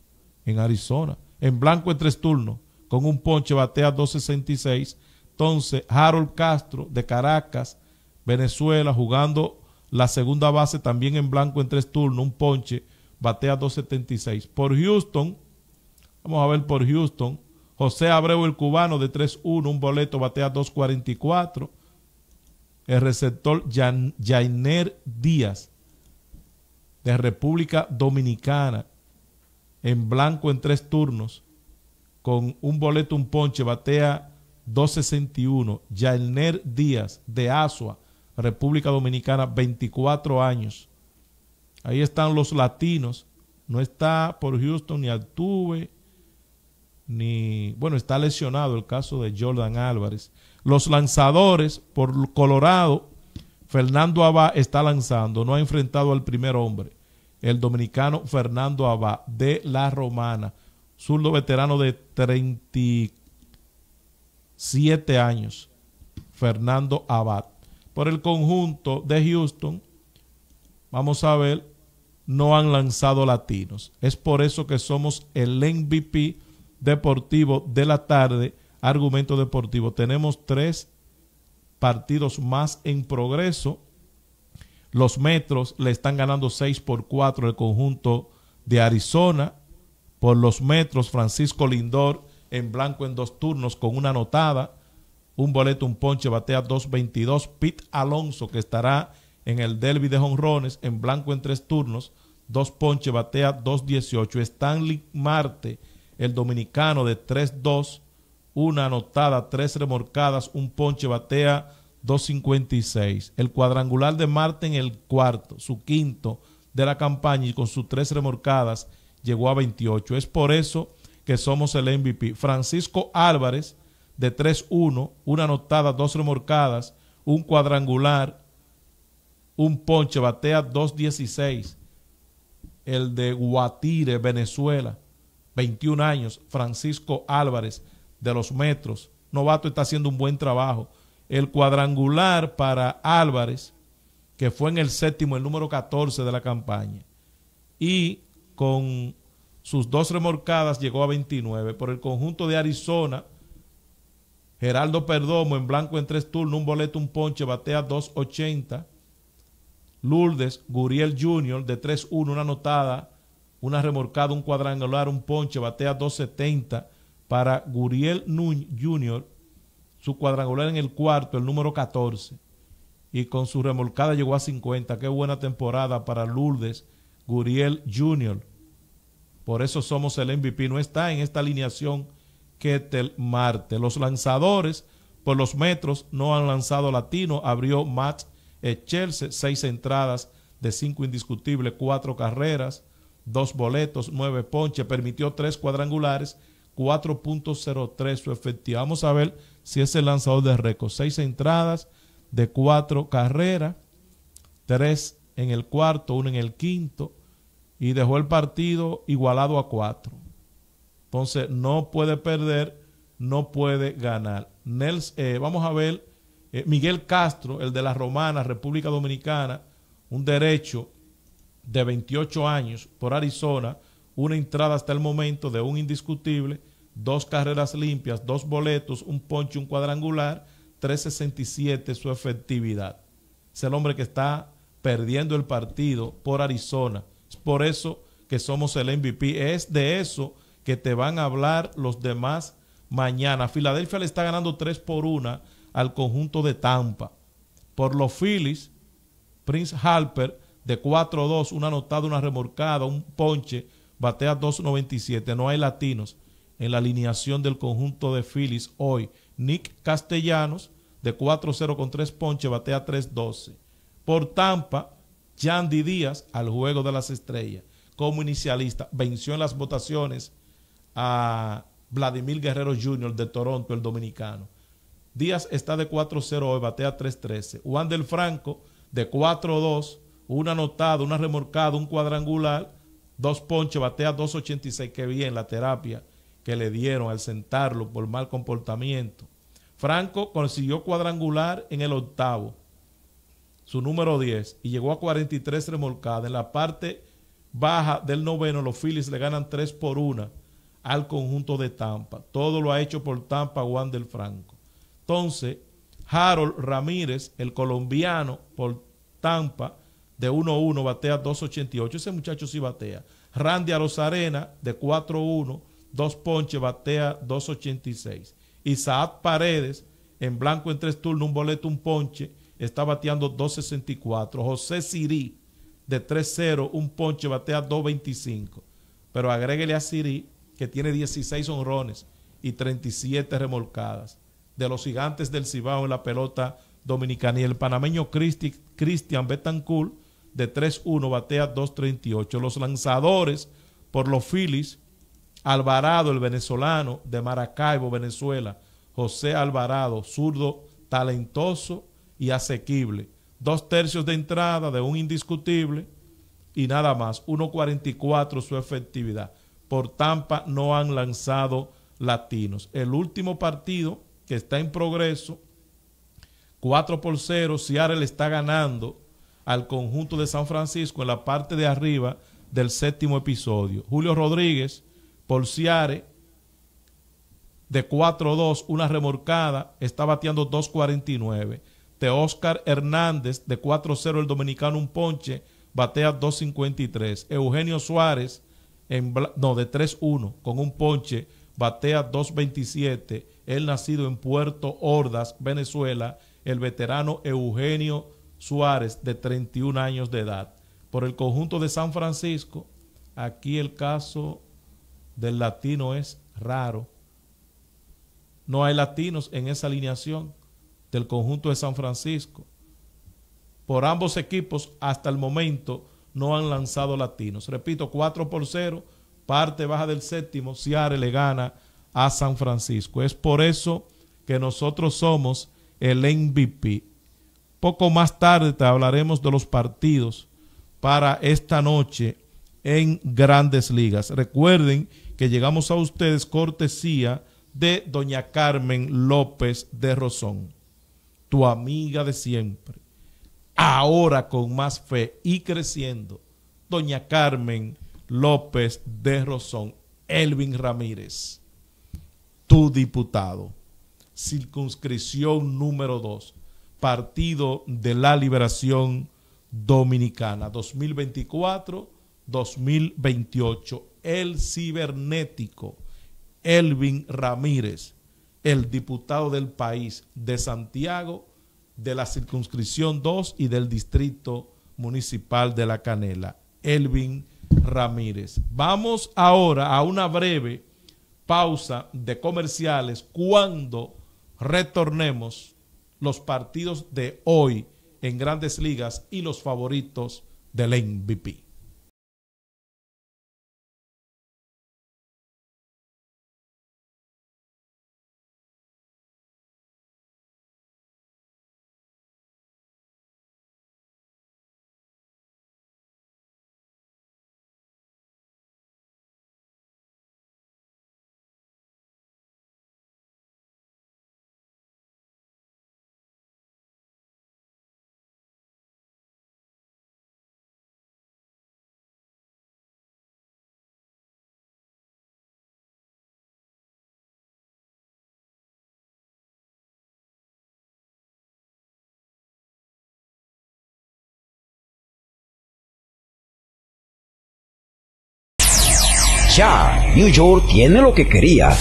En Arizona. En blanco en tres turnos con un ponche, batea 266. Entonces, Harold Castro de Caracas, Venezuela, jugando la segunda base también en blanco en tres turnos, un ponche, batea 276. Por Houston, vamos a ver por Houston, José Abreu el cubano de 3-1, un boleto, batea 244. El receptor Jainer Díaz de República Dominicana, en blanco en tres turnos, con un boleto, un ponche, batea 261. Yalner Díaz de Asua, República Dominicana, 24 años. Ahí están los latinos. No está por Houston ni Altuve, ni. Bueno, está lesionado el caso de Jordan Álvarez. Los lanzadores por Colorado, Fernando Abá está lanzando, no ha enfrentado al primer hombre, el dominicano Fernando Abá de la Romana zurdo veterano de 37 años, Fernando Abad. Por el conjunto de Houston, vamos a ver, no han lanzado latinos. Es por eso que somos el MVP deportivo de la tarde, argumento deportivo. Tenemos tres partidos más en progreso. Los Metros le están ganando 6 por 4 el conjunto de Arizona. Por los metros, Francisco Lindor en blanco en dos turnos con una anotada. Un boleto, un ponche, batea 2.22. Pete Alonso, que estará en el derby de Jonrones, en blanco en tres turnos. Dos ponche, batea 2.18. Stanley Marte, el dominicano de 3-2. Una anotada, tres remorcadas, un ponche, batea 2.56. El cuadrangular de Marte en el cuarto, su quinto de la campaña y con sus tres remorcadas llegó a 28. Es por eso que somos el MVP. Francisco Álvarez, de 3-1, una anotada, dos remorcadas, un cuadrangular, un ponche, batea 2-16. El de Guatire, Venezuela, 21 años, Francisco Álvarez, de los Metros. Novato está haciendo un buen trabajo. El cuadrangular para Álvarez, que fue en el séptimo, el número 14 de la campaña. Y con sus dos remolcadas llegó a 29. Por el conjunto de Arizona, Geraldo Perdomo en blanco en tres turnos, un boleto, un ponche, batea 2.80. Lourdes Guriel Jr. de 3-1, una anotada, una remolcada, un cuadrangular, un ponche, batea 2.70 para Guriel Núñez Jr., su cuadrangular en el cuarto, el número 14. Y con su remolcada llegó a 50. Qué buena temporada para Lourdes Guriel Jr. Por eso somos el MVP. No está en esta alineación que Marte. Los lanzadores por los metros no han lanzado latino. Abrió Matt Chelsea, seis entradas de cinco indiscutibles, cuatro carreras, dos boletos, nueve ponches, permitió tres cuadrangulares, 4.03 su efectividad. Vamos a ver si es el lanzador de récord. Seis entradas de cuatro carreras, tres en el cuarto, uno en el quinto, y dejó el partido igualado a cuatro. Entonces no puede perder, no puede ganar. Nels, eh, vamos a ver, eh, Miguel Castro, el de la Romana, República Dominicana, un derecho de 28 años por Arizona, una entrada hasta el momento de un indiscutible, dos carreras limpias, dos boletos, un ponche, un cuadrangular, 367 su efectividad. Es el hombre que está perdiendo el partido por Arizona por eso que somos el MVP. Es de eso que te van a hablar los demás mañana. Filadelfia le está ganando 3 por 1 al conjunto de Tampa. Por los Phillies, Prince Harper de 4-2, una anotada, una remorcada, un ponche, batea 2.97. No hay latinos en la alineación del conjunto de Phillies hoy. Nick Castellanos de 4-0 con 3 ponches, batea 3-12. Por Tampa, Yandy Díaz al Juego de las Estrellas como inicialista. Venció en las votaciones a Vladimir Guerrero Jr. de Toronto, el dominicano. Díaz está de 4-0 hoy, batea 3-13. Juan del Franco de 4-2, una anotada, una remorcada, un cuadrangular, dos ponches, batea 2-86. Qué bien la terapia que le dieron al sentarlo por mal comportamiento. Franco consiguió cuadrangular en el octavo su número 10, y llegó a 43 remolcadas. En la parte baja del noveno, los Phillies le ganan 3 por 1 al conjunto de Tampa. Todo lo ha hecho por Tampa Juan del Franco. Entonces, Harold Ramírez, el colombiano por Tampa, de 1-1, batea 2.88. Ese muchacho sí batea. Randy Arozarena, de 4-1, 2 ponches, batea 2.86. Isaac Paredes, en blanco en tres turnos, un boleto, un ponche, está bateando 2.64. José Sirí, de 3-0, un ponche, batea 2.25. Pero agréguele a Sirí, que tiene 16 honrones y 37 remolcadas. De los gigantes del Cibao en la pelota dominicana. Y el panameño Cristian Betancourt, de 3-1, batea 2.38. Los lanzadores por los Phillies, Alvarado, el venezolano de Maracaibo, Venezuela. José Alvarado, zurdo talentoso y asequible. Dos tercios de entrada de un indiscutible y nada más. 1.44 su efectividad. Por Tampa no han lanzado latinos. El último partido que está en progreso, 4 por 0, le está ganando al conjunto de San Francisco en la parte de arriba del séptimo episodio. Julio Rodríguez por Ciare de 4-2, una remorcada, está bateando 2.49 de Oscar Hernández, de 4-0 el dominicano un ponche, batea 2.53. Eugenio Suárez, en, no, de 3-1 con un ponche, batea 2.27. Él nacido en Puerto Hordas, Venezuela, el veterano Eugenio Suárez, de 31 años de edad. Por el conjunto de San Francisco, aquí el caso del latino es raro. No hay latinos en esa alineación del conjunto de San Francisco. Por ambos equipos hasta el momento no han lanzado latinos. Repito, 4 por 0, parte baja del séptimo, Ciare le gana a San Francisco. Es por eso que nosotros somos el MVP. Poco más tarde te hablaremos de los partidos para esta noche en grandes ligas. Recuerden que llegamos a ustedes cortesía de doña Carmen López de Rosón tu amiga de siempre, ahora con más fe y creciendo, doña Carmen López de Rosón, Elvin Ramírez, tu diputado, circunscripción número 2, Partido de la Liberación Dominicana, 2024-2028, el cibernético Elvin Ramírez el diputado del país de Santiago, de la circunscripción 2 y del distrito municipal de La Canela, Elvin Ramírez. Vamos ahora a una breve pausa de comerciales cuando retornemos los partidos de hoy en grandes ligas y los favoritos del MVP. Ya, New York tiene lo que quería.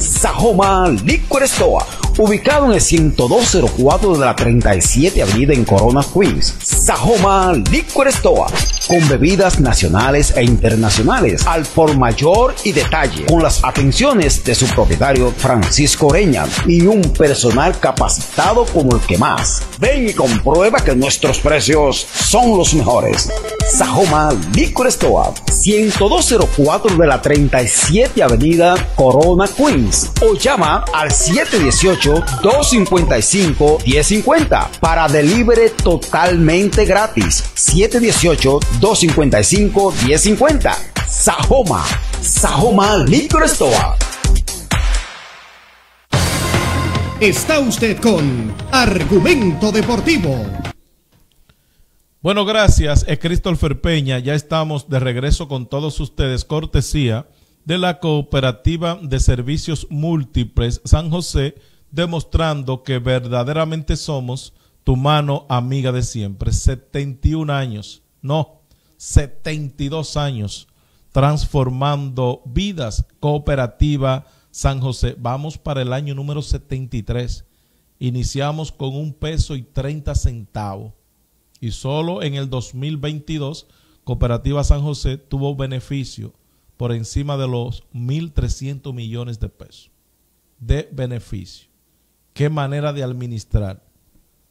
Sahoma Liquor Store, ubicado en el 10204 de la 37 Avenida en Corona, Queens. Sahoma Liquor Store con bebidas nacionales e internacionales al por mayor y detalle, con las atenciones de su propietario Francisco Oreña y un personal capacitado como el que más. Ven y comprueba que nuestros precios son los mejores. Sahoma Liquor 10204 10204 de la 37 Avenida Corona, Queens. O llama al 718-255-1050 para delivery totalmente gratis. 718 255-1050. Sajoma, Sajoma Microsoft. Está usted con Argumento Deportivo. Bueno, gracias, es Christopher Peña. Ya estamos de regreso con todos ustedes, cortesía de la Cooperativa de Servicios Múltiples San José, demostrando que verdaderamente somos tu mano amiga de siempre. 71 años, no, 72 años transformando vidas cooperativa San José. Vamos para el año número 73. Iniciamos con un peso y 30 centavos. Y solo en el 2022, Cooperativa San José tuvo beneficio por encima de los 1.300 millones de pesos de beneficio. Qué manera de administrar.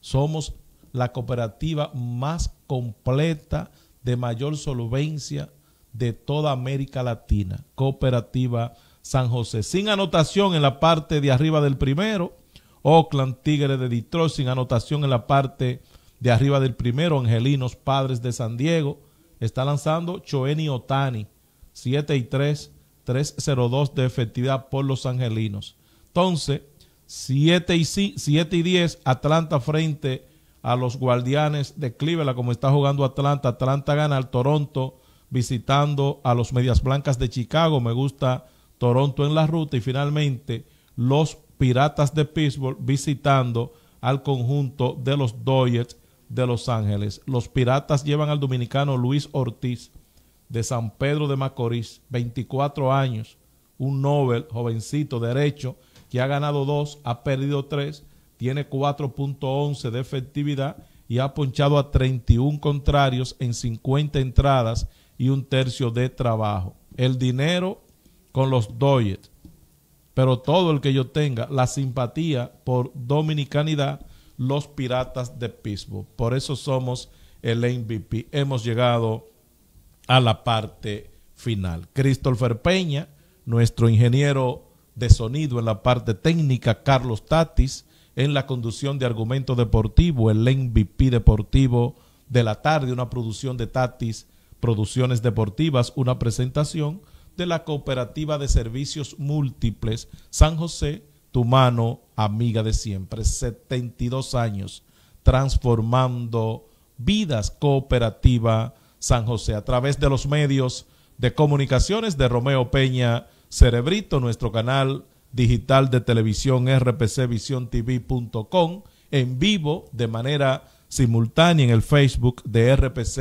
Somos la cooperativa más completa de mayor solvencia de toda América Latina, Cooperativa San José. Sin anotación en la parte de arriba del primero, Oakland Tigre de Detroit, sin anotación en la parte de arriba del primero, Angelinos Padres de San Diego, está lanzando Choeni Otani, 7 y 3, 302 de efectividad por los Angelinos. Entonces, 7 y, 7 y 10, Atlanta frente a los guardianes de Cleveland, como está jugando Atlanta. Atlanta gana al Toronto visitando a los Medias Blancas de Chicago. Me gusta Toronto en la ruta. Y finalmente los Piratas de Pittsburgh visitando al conjunto de los Dodgers de Los Ángeles. Los Piratas llevan al dominicano Luis Ortiz de San Pedro de Macorís, 24 años, un Nobel, jovencito, derecho, que ha ganado dos, ha perdido tres tiene 4.11 de efectividad y ha ponchado a 31 contrarios en 50 entradas y un tercio de trabajo. El dinero con los doyets. pero todo el que yo tenga, la simpatía por dominicanidad, los Piratas de Pittsburgh. Por eso somos el MVP. Hemos llegado a la parte final. Christopher Peña, nuestro ingeniero de sonido en la parte técnica, Carlos Tatis, en la conducción de Argumento Deportivo, el MVP Deportivo de la tarde, una producción de Tatis Producciones Deportivas, una presentación de la Cooperativa de Servicios Múltiples San José, tu mano amiga de siempre, 72 años transformando vidas cooperativa San José a través de los medios de comunicaciones de Romeo Peña, Cerebrito, nuestro canal digital de televisión rpcvisiontv.com en vivo de manera simultánea en el Facebook de RPC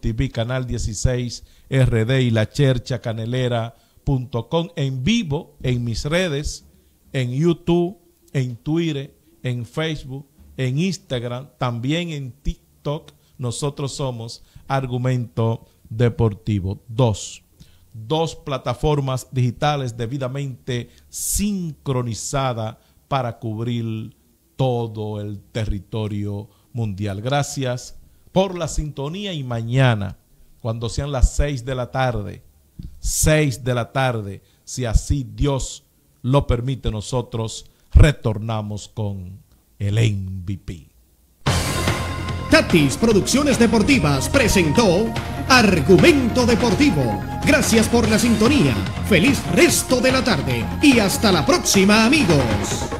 TV Canal 16 RD y la Canelera.com en vivo en mis redes, en YouTube, en Twitter, en Facebook, en Instagram, también en TikTok. Nosotros somos Argumento Deportivo 2 dos plataformas digitales debidamente sincronizadas para cubrir todo el territorio mundial. Gracias por la sintonía y mañana, cuando sean las seis de la tarde, seis de la tarde, si así Dios lo permite, nosotros retornamos con el MVP. Tatis Producciones Deportivas presentó Argumento Deportivo. Gracias por la sintonía. Feliz resto de la tarde y hasta la próxima amigos.